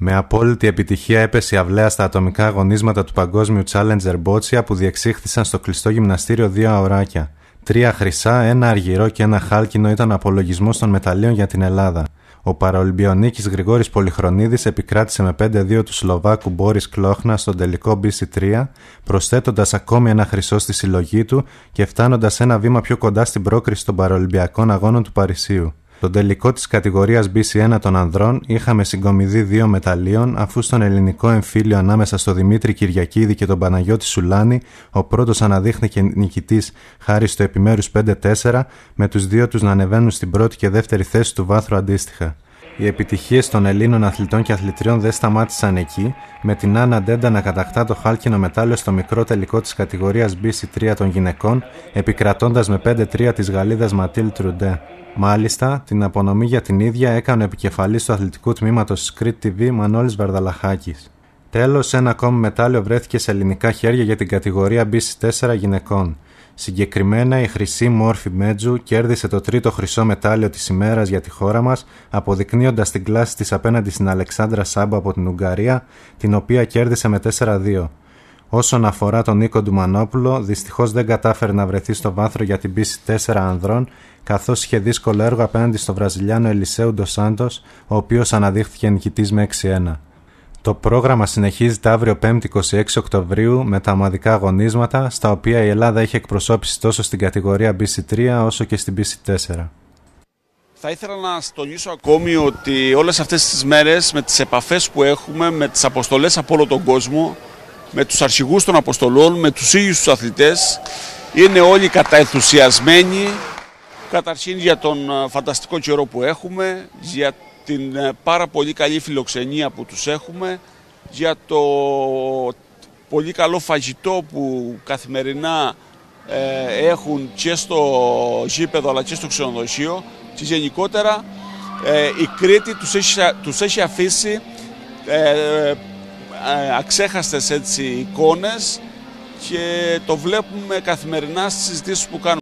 Με απόλυτη επιτυχία έπεσε η αυλαία στα ατομικά αγωνίσματα του παγκόσμιου Challenger Μπότσια που διεξήχθησαν στο κλειστό γυμναστήριο δύο αωράκια. Τρία χρυσά, ένα αργυρό και ένα χάλκινο ήταν απολογισμός των μεταλλίων για την Ελλάδα. Ο παραολυμπιονίκης Γρηγόρης Πολυχρονίδης επικράτησε με 5-2 του Σλοβάκου Μπόρις Κλόχνα στον τελικό BC3, προσθέτοντας ακόμη ένα χρυσό στη συλλογή του και φτάνοντας ένα βήμα πιο κοντά στην πρόκριση των παραολυμπιακών αγώνων του Παρισίου. Τον τελικό της κατηγορίας BC1 των ανδρών είχαμε συγκομιδή δύο μεταλλίων αφού στον ελληνικό εμφύλιο ανάμεσα στο Δημήτρη Κυριακίδη και τον Παναγιώτη Σουλάνη ο πρώτος αναδείχθηκε νικητής χάρη στο επιμέρους 5-4 με τους δύο τους να ανεβαίνουν στην πρώτη και δεύτερη θέση του βάθρου αντίστοιχα. Οι επιτυχίες των Ελλήνων αθλητών και αθλητριών δεν σταμάτησαν εκεί, με την Άννα Ντέντα να κατακτά το χάλκινο μετάλλιο στο μικρό τελικό της κατηγορίας BC3 των γυναικών, επικρατώντας με 5-3 της Γαλλίδας Ματίλ Τρουντέ. Μάλιστα, την απονομή για την ίδια έκανε επικεφαλή επικεφαλής του αθλητικού τμήματος Screen TV Μανώλης Βαρδαλαχάκης. Τέλος ένα ακόμη μετάλλιο βρέθηκε σε ελληνικά χέρια για την κατηγορία BC4 γυναικών. Συγκεκριμένα η χρυσή μόρφη Μέτζου κέρδισε το τρίτο χρυσό μετάλλιο της ημέρας για τη χώρα μας, αποδεικνύοντας την κλάση της απέναντι στην Αλεξάνδρα Σάμπα από την Ουγγαρία, την οποία κέρδισε με 4-2. Όσον αφορά τον Νίκο Ντουμανόπουλο, δυστυχώς δεν κατάφερε να βρεθεί στο βάθρο για την πίση 4 ανδρών, καθώς είχε δύσκολο έργο απέναντι στο Βραζιλιάνο Ελισέου Σάντος, ο οποίος αναδείχθηκε νικητής με 6-1. Το πρόγραμμα συνεχίζεται αύριο 5η 26 Οκτωβρίου με τα ομαδικά αγωνίσματα, στα οποία η Ελλάδα έχει εκπροσώπηση τόσο στην κατηγορία BC3 όσο και στην BC4. Θα ήθελα να τονίσω ακόμη ότι όλες αυτές τις μέρες με τις επαφές που έχουμε, με τις αποστολές από όλο τον κόσμο, με τους αρχηγούς των αποστολών, με τους ίδιους τους αθλητές, είναι όλοι καταενθουσιασμένοι καταρχήν για τον ε, φανταστικό καιρό που έχουμε, για την ε, πάρα πολύ καλή φιλοξενία που τους έχουμε, για το πολύ καλό φαγητό που καθημερινά ε, έχουν και στο γήπεδο αλλά και στο ξενοδοχείο και γενικότερα ε, η Κρήτη τους έχει, τους έχει αφήσει ε, ε, αξέχαστες έτσι εικόνες και το βλέπουμε καθημερινά στις συζητήσεις που κάνουμε.